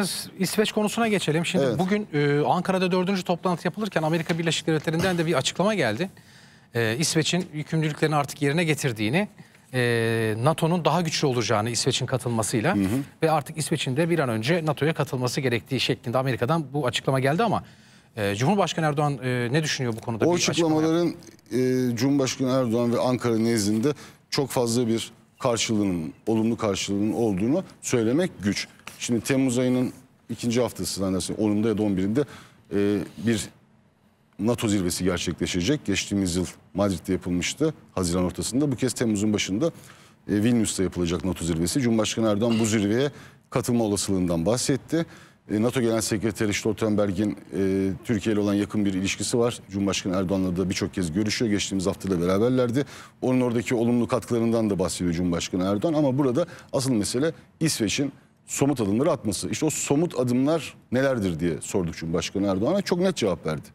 isterseniz İsveç konusuna geçelim. Şimdi evet. bugün e, Ankara'da dördüncü toplantı yapılırken Amerika Birleşik Devletleri'nden de bir açıklama geldi. E, İsveç'in yükümlülüklerini artık yerine getirdiğini, e, NATO'nun daha güçlü olacağını İsveç'in katılmasıyla hı hı. ve artık İsveç'in de bir an önce NATO'ya katılması gerektiği şeklinde Amerika'dan bu açıklama geldi ama e, Cumhurbaşkanı Erdoğan e, ne düşünüyor bu konuda? O açıklamaların açıklama e, Cumhurbaşkanı Erdoğan ve Ankara nezdinde çok fazla bir karşılığının, olumlu karşılığının olduğunu söylemek güç. Şimdi Temmuz ayının ikinci haftası nasıl 10'unda ya da 11'inde e, bir NATO zirvesi gerçekleşecek. Geçtiğimiz yıl Madrid'de yapılmıştı Haziran ortasında. Bu kez Temmuz'un başında e, Vilnius'ta yapılacak NATO zirvesi. Cumhurbaşkanı Erdoğan bu zirveye katılma olasılığından bahsetti. E, NATO Genel Sekreteri Stoltenberg'in e, Türkiye ile olan yakın bir ilişkisi var. Cumhurbaşkanı Erdoğan'la da birçok kez görüşüyor. Geçtiğimiz hafta da beraberlerdi. Onun oradaki olumlu katkılarından da bahsediyor Cumhurbaşkanı Erdoğan. Ama burada asıl mesele İsveç'in somut adımları atması. İşte o somut adımlar nelerdir diye sorduk Cumhurbaşkanı Erdoğan'a. Çok net cevap verdi.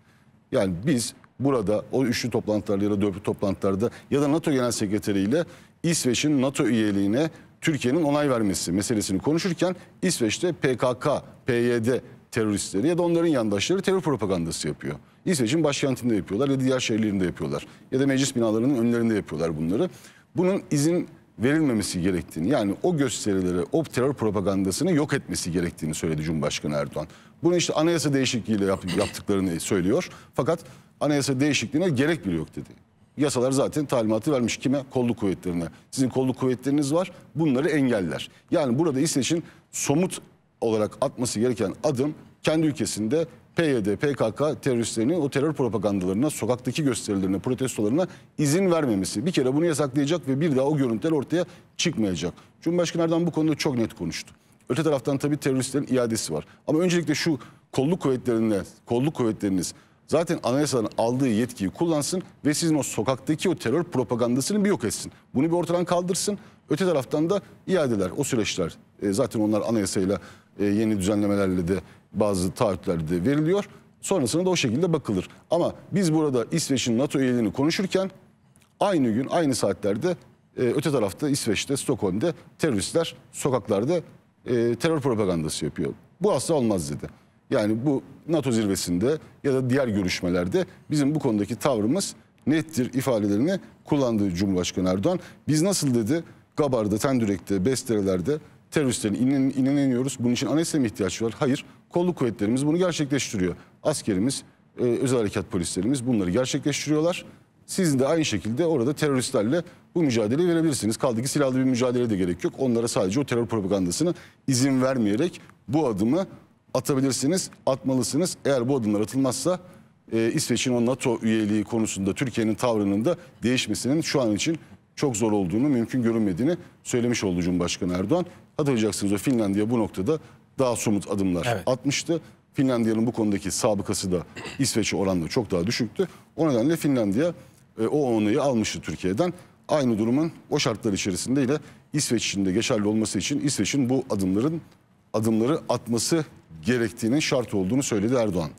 Yani biz burada o üçlü toplantılarda ya da dörtlü toplantılarda ya da NATO Genel Sekreteri ile İsveç'in NATO üyeliğine Türkiye'nin onay vermesi meselesini konuşurken İsveç'te PKK, PYD teröristleri ya da onların yandaşları terör propagandası yapıyor. İsveç'in başkentinde yapıyorlar ya da diğer şehirlerinde yapıyorlar. Ya da meclis binalarının önlerinde yapıyorlar bunları. Bunun izin verilmemesi gerektiğini yani o gösterileri, o terör propagandasını yok etmesi gerektiğini söyledi Cumhurbaşkanı Erdoğan. Bunu işte anayasa değişikliğiyle yaptıklarını söylüyor. Fakat anayasa değişikliğine gerek bile yok dedi. Yasalar zaten talimatı vermiş kime? Kollu kuvvetlerine. Sizin kollu kuvvetleriniz var. Bunları engeller. Yani burada İsveç'in somut olarak atması gereken adım kendi ülkesinde PYD, PKK teröristlerinin o terör propagandalarına, sokaktaki gösterilerine, protestolarına izin vermemesi. Bir kere bunu yasaklayacak ve bir daha o görüntüler ortaya çıkmayacak. Cumhurbaşkanı Erdoğan bu konuda çok net konuştu. Öte taraftan tabii teröristlerin iadesi var. Ama öncelikle şu kolluk kuvvetlerine, kolluk kuvvetleriniz zaten anayasanın aldığı yetkiyi kullansın ve sizin o sokaktaki o terör propagandasını bir yok etsin. Bunu bir ortadan kaldırsın. Öte taraftan da iadeler, o süreçler e, zaten onlar anayasayla e, yeni düzenlemelerle de bazı taahhütler de veriliyor. Sonrasında da o şekilde bakılır. Ama biz burada İsveç'in NATO üyeliğini konuşurken aynı gün aynı saatlerde e, öte tarafta İsveç'te Stockholm'de teröristler sokaklarda e, terör propagandası yapıyor. Bu asla olmaz dedi. Yani bu NATO zirvesinde ya da diğer görüşmelerde bizim bu konudaki tavrımız nettir ifadelerini kullandığı Cumhurbaşkanı Erdoğan. Biz nasıl dedi Gabar'da, Tendürek'te, Bestere'lerde teröristlerin inan, inanıyoruz. Bunun için anayasaya mı ihtiyaç var? Hayır. Kolluk kuvvetlerimiz bunu gerçekleştiriyor. Askerimiz, e, özel harekat polislerimiz bunları gerçekleştiriyorlar. Siz de aynı şekilde orada teröristlerle bu mücadeleyi verebilirsiniz. Kaldı ki silahlı bir mücadele de gerek yok. Onlara sadece o terör propagandasını izin vermeyerek bu adımı atabilirsiniz, atmalısınız. Eğer bu adımlar atılmazsa e, İsveç'in o NATO üyeliği konusunda Türkiye'nin tavrının da değişmesinin şu an için çok zor olduğunu, mümkün görünmediğini söylemiş oldu Cumhurbaşkanı Erdoğan. Hatırlayacaksınız o Finlandiya bu noktada daha somut adımlar evet. atmıştı. Finlandiya'nın bu konudaki sabıkası da İsveç'e oranla çok daha düşüktü. O nedenle Finlandiya e, o onayı almıştı Türkiye'den. Aynı durumun o şartlar içerisinde ile İsveç için de geçerli olması için İsveç'in bu adımların adımları atması gerektiğinin şart olduğunu söyledi Erdoğan.